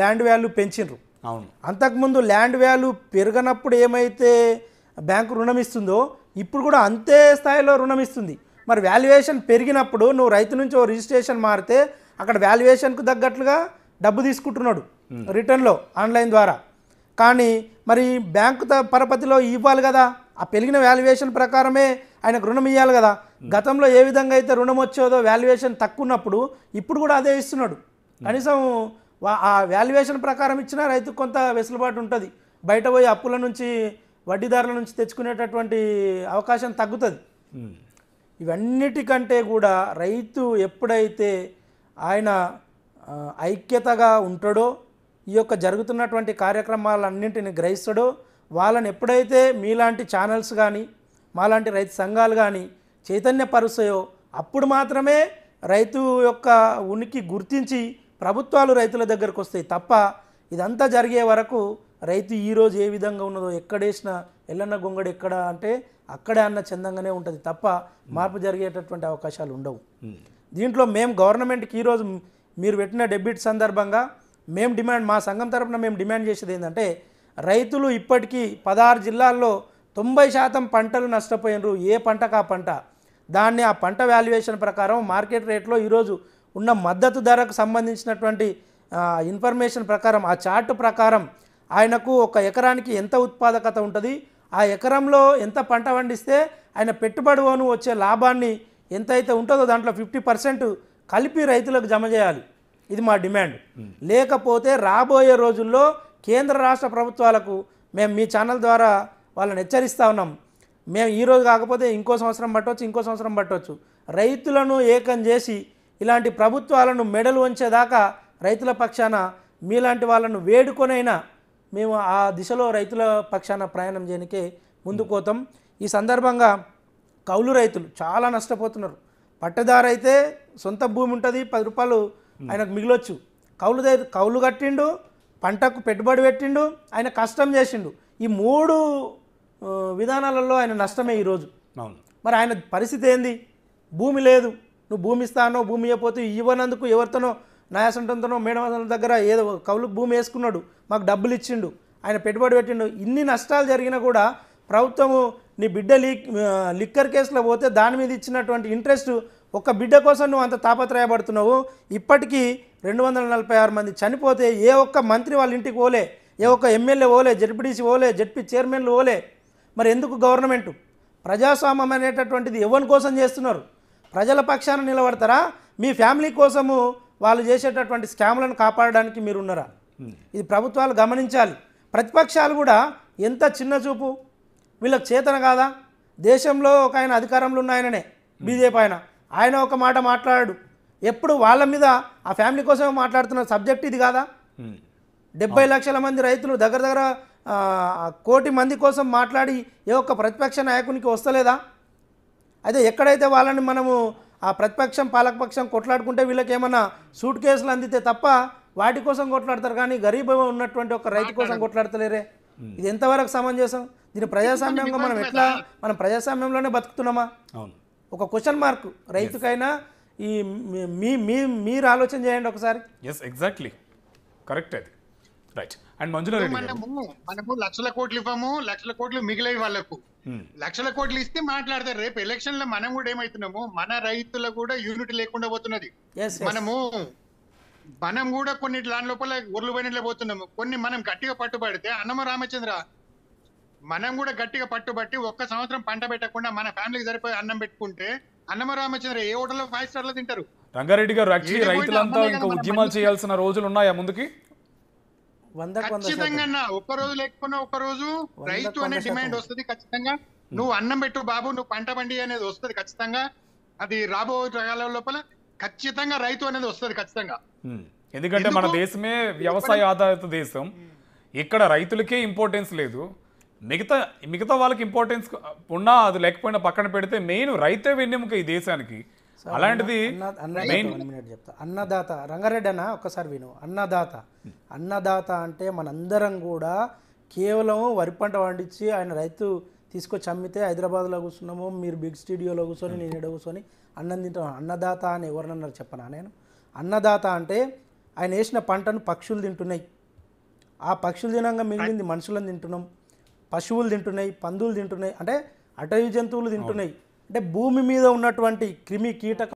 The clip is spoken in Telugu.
ల్యాండ్ వాల్యూ పెంచిండ్రు అవును అంతకుముందు ల్యాండ్ వాల్యూ పెరగనప్పుడు ఏమైతే బ్యాంకు రుణం ఇస్తుందో ఇప్పుడు కూడా అంతే స్థాయిలో రుణం ఇస్తుంది మరి వాల్యుయేషన్ పెరిగినప్పుడు నువ్వు రైతు నుంచి ఓ రిజిస్ట్రేషన్ మారితే అక్కడ వాల్యుయేషన్కు తగ్గట్లుగా డబ్బు తీసుకుంటున్నాడు రిటర్న్లో ఆన్లైన్ ద్వారా కానీ మరి బ్యాంకు పరపతిలో ఇవ్వాలి కదా ఆ పెరిగిన వాల్యుయేషన్ ప్రకారమే ఆయనకు రుణం ఇవ్వాలి కదా గతంలో ఏ విధంగా అయితే రుణం వచ్చేదో వాల్యుయేషన్ తక్కువ ఉన్నప్పుడు ఇప్పుడు కూడా అదే ఇస్తున్నాడు కనీసం ఆ వాల్యుయేషన్ ప్రకారం ఇచ్చిన రైతుకు కొంత వెసులుబాటు ఉంటుంది బయట పోయి అప్పుల నుంచి వడ్డీదారుల నుంచి తెచ్చుకునేటటువంటి అవకాశం తగ్గుతుంది ఇవన్నిటికంటే కూడా రైతు ఎప్పుడైతే ఆయన ఐక్యతగా ఉంటాడో ఈ యొక్క జరుగుతున్నటువంటి కార్యక్రమాలన్నింటిని గ్రహిస్తాడో వాళ్ళని ఎప్పుడైతే మీలాంటి ఛానల్స్ కానీ మాలాంటి రైతు సంఘాలు కానీ చైతన్యపరుస్తాయో అప్పుడు మాత్రమే రైతు యొక్క ఉనికి గుర్తించి ప్రభుత్వాలు రైతుల దగ్గరకు వస్తాయి తప్ప ఇదంతా జరిగే వరకు రైతు ఈరోజు ఏ విధంగా ఉన్నదో ఎక్కడేసిన ఎల్లన్న గొంగడు ఎక్కడ అంటే అక్కడే అన్న చందంగానే ఉంటుంది తప్ప మార్పు జరిగేటటువంటి అవకాశాలు ఉండవు దీంట్లో మేము గవర్నమెంట్కి ఈరోజు మీరు పెట్టిన డెబిట్ సందర్భంగా మేము డిమాండ్ మా సంఘం తరపున మేము డిమాండ్ చేసేది ఏంటంటే రైతులు ఇప్పటికీ పదహారు జిల్లాల్లో తొంభై శాతం పంటలు నష్టపోయినరు ఏ పంటకు ఆ పంట దాన్ని ఆ పంట వాల్యుయేషన్ ప్రకారం మార్కెట్ రేట్లో ఈరోజు ఉన్న మద్దతు ధరకు సంబంధించినటువంటి ఇన్ఫర్మేషన్ ప్రకారం ఆ చార్ట్ ప్రకారం ఆయనకు ఒక ఎకరానికి ఎంత ఉత్పాదకత ఉంటుంది ఆ ఎకరంలో ఎంత పంట పండిస్తే ఆయన పెట్టుబడిలోను వచ్చే లాభాన్ని ఎంతైతే ఉంటుందో దాంట్లో ఫిఫ్టీ పర్సెంట్ కలిపి రైతులకు జమ చేయాలి ఇది మా డిమాండ్ లేకపోతే రాబోయే రోజుల్లో కేంద్ర రాష్ట్ర ప్రభుత్వాలకు మేము మీ ఛానల్ ద్వారా వాళ్ళని హెచ్చరిస్తూ ఉన్నాం మేము ఈరోజు కాకపోతే ఇంకో సంవత్సరం పట్టవచ్చు ఇంకో సంవత్సరం పట్టవచ్చు రైతులను ఏకం చేసి ఇలాంటి ప్రభుత్వాలను మెడలు వంచేదాకా రైతుల పక్షాన మీలాంటి వాళ్ళను వేడుకొనైనా మేము ఆ దిశలో రైతుల పక్షాన ప్రయాణం ముందు ముందుకోతాం ఈ సందర్భంగా కౌలు రైతులు చాలా నష్టపోతున్నారు పట్టదారు అయితే సొంత భూమి ఉంటుంది పది రూపాయలు ఆయనకు మిగిలొచ్చు కౌలు కౌలు కట్టిండు పంటకు పెట్టుబడి పెట్టిండు ఆయన కష్టం చేసిండు ఈ మూడు విధానాలలో ఆయన నష్టమే ఈరోజు మరి ఆయన పరిస్థితి ఏంది భూమి లేదు నువ్వు భూమి ఇస్తానో భూమి ఇవ్వపోతే ఇవ్వనందుకు ఎవరితోనో న్యాయసంటంతోనో మేడం దగ్గర ఏదో కౌలు భూమి వేసుకున్నాడు మాకు డబ్బులు ఇచ్చిండు ఆయన పెట్టుబడి పెట్టిండు ఇన్ని నష్టాలు జరిగినా కూడా ప్రభుత్వము నీ బిడ్డ లీక్ లిక్కర్ కేసులో పోతే దాని మీద ఇచ్చినటువంటి ఇంట్రెస్ట్ ఒక బిడ్డ కోసం నువ్వు అంత తాపత్రయపడుతున్నావు ఇప్పటికీ రెండు వందల నలభై ఆరు మంది చనిపోతే ఏ ఒక్క మంత్రి వాళ్ళ ఇంటికి ఓలే ఏ ఒక్క ఎమ్మెల్యే ఓలే జడ్పీడీసీ ఓలే జడ్పీ చైర్మన్లు ఓలే మరి ఎందుకు గవర్నమెంట్ ప్రజాస్వామ్యం అనేటటువంటిది ఎవరి కోసం చేస్తున్నారు ప్రజల పక్షాన నిలబడతారా మీ ఫ్యామిలీ కోసము వాళ్ళు చేసేటటువంటి స్కామ్లను కాపాడడానికి మీరున్నారా ఇది ప్రభుత్వాలు గమనించాలి ప్రతిపక్షాలు కూడా ఎంత చిన్న చూపు వీళ్ళకి చేతన కాదా దేశంలో ఒక ఆయన అధికారంలో ఉన్న ఆయననే బీజేపీ ఆయన ఆయన ఒక మాట మాట్లాడాడు ఎప్పుడు వాళ్ళ మీద ఆ ఫ్యామిలీ కోసమే మాట్లాడుతున్న సబ్జెక్ట్ ఇది కాదా డెబ్బై లక్షల మంది రైతులు దగ్గర దగ్గర కోటి మంది కోసం మాట్లాడి ఏ ఒక్క ప్రతిపక్ష నాయకునికి వస్తలేదా అయితే ఎక్కడైతే వాళ్ళని మనము ఆ ప్రతిపక్షం పాలకపక్షం కొట్లాడుకుంటే వీళ్ళకి ఏమన్నా సూట్ కేసులు అందితే తప్ప వాటి కోసం కొట్లాడతారు కానీ గరీబ్ ఉన్నటువంటి ఒక రైతు కోసం కొట్లాడతలేరే ఇది ఎంతవరకు సమంజసం దీని ప్రజాస్వామ్యంగా మనం ఎట్లా మనం ప్రజాస్వామ్యంలోనే బతుకుతున్నామా అవును ఒక క్వశ్చన్ మార్క్ రైతుకైనా ఈ మీ మీ మీరు ఆలోచన చేయండి ఒకసారి ఎస్ ఎగ్జాక్ట్లీ కరెక్ట్ అది రైట్ అండ్ మంజుల మనము లక్షల కోట్లు ఇవ్వము లక్షల కోట్లు మిగిలే వాళ్ళకు లక్షల కోట్లు ఇస్తే మాట్లాడతారు రేపు ఎలక్షన్ లో మనం కూడా ఏమైతున్నాము మన రైతుల కూడా యూనిటీ లేకుండా పోతున్నది మనము మనం కూడా కొన్ని దాని లోపల ఒర్లు పోయినట్లే పోతున్నాము కొన్ని మనం గట్టిగా పట్టుబడితే అన్నమ రామచంద్ర మనం కూడా గట్టిగా పట్టుబట్టి ఒక్క సంవత్సరం పంట పెట్టకుండా మన ఫ్యామిలీకి సరిపోయి అన్నం పెట్టుకుంటే అన్నమ రామచంద్ర ఏ హోటల్లో ఫైవ్ స్టార్ లో తింటారు రంగారెడ్డి గారు యాక్చువల్లీ రైతులంతా ఇంకా ఉద్యమాలు చేయాల్సిన రోజులు ఉన్నాయా ముందుకి ఖచ్చితంగా ఒక్క రోజు లేకపోయినా ఒక్క రోజు రైతు అనే డిమాండ్ వస్తుంది ఖచ్చితంగా నువ్వు అన్నం పెట్టు బాబు నువ్వు పంట బండి అనేది వస్తుంది ఖచ్చితంగా అది రాబో రకాల లోపల ఖచ్చితంగా రైతు అనేది వస్తుంది ఖచ్చితంగా ఎందుకంటే మన దేశమే వ్యవసాయ ఆధారిత దేశం ఇక్కడ రైతులకే ఇంపార్టెన్స్ లేదు మిగతా మిగతా వాళ్ళకి ఇంపార్టెన్స్ ఉన్నా అది లేకపోయినా పక్కన పెడితే మెయిన్ రైతే వెన్నెముక ఈ దేశానికి అలాంటిది చెప్తా అన్నదాత రంగారెడ్డి అన్న ఒక్కసారి విను అన్నదాత అన్నదాత అంటే మనందరం కూడా కేవలం వరి పంట పండించి ఆయన రైతు తీసుకొచ్చి అమ్మితే హైదరాబాద్లో కూర్చున్నాము మీరు బిగ్ స్టూడియోలో కూర్చొని నేను ఎడ కూర్చొని అన్నం తింటాం అన్నదాత అని ఎవరన్నారు చెప్పనా నేను అన్నదాత అంటే ఆయన వేసిన పంటను పక్షులు తింటున్నాయి ఆ పక్షులు తినంగా మిగిలింది మనుషులను తింటున్నాం పశువులు తింటున్నాయి పందులు తింటున్నాయి అంటే అటవీ జంతువులు తింటున్నాయి అంటే భూమి మీద ఉన్నటువంటి క్రిమి కీటక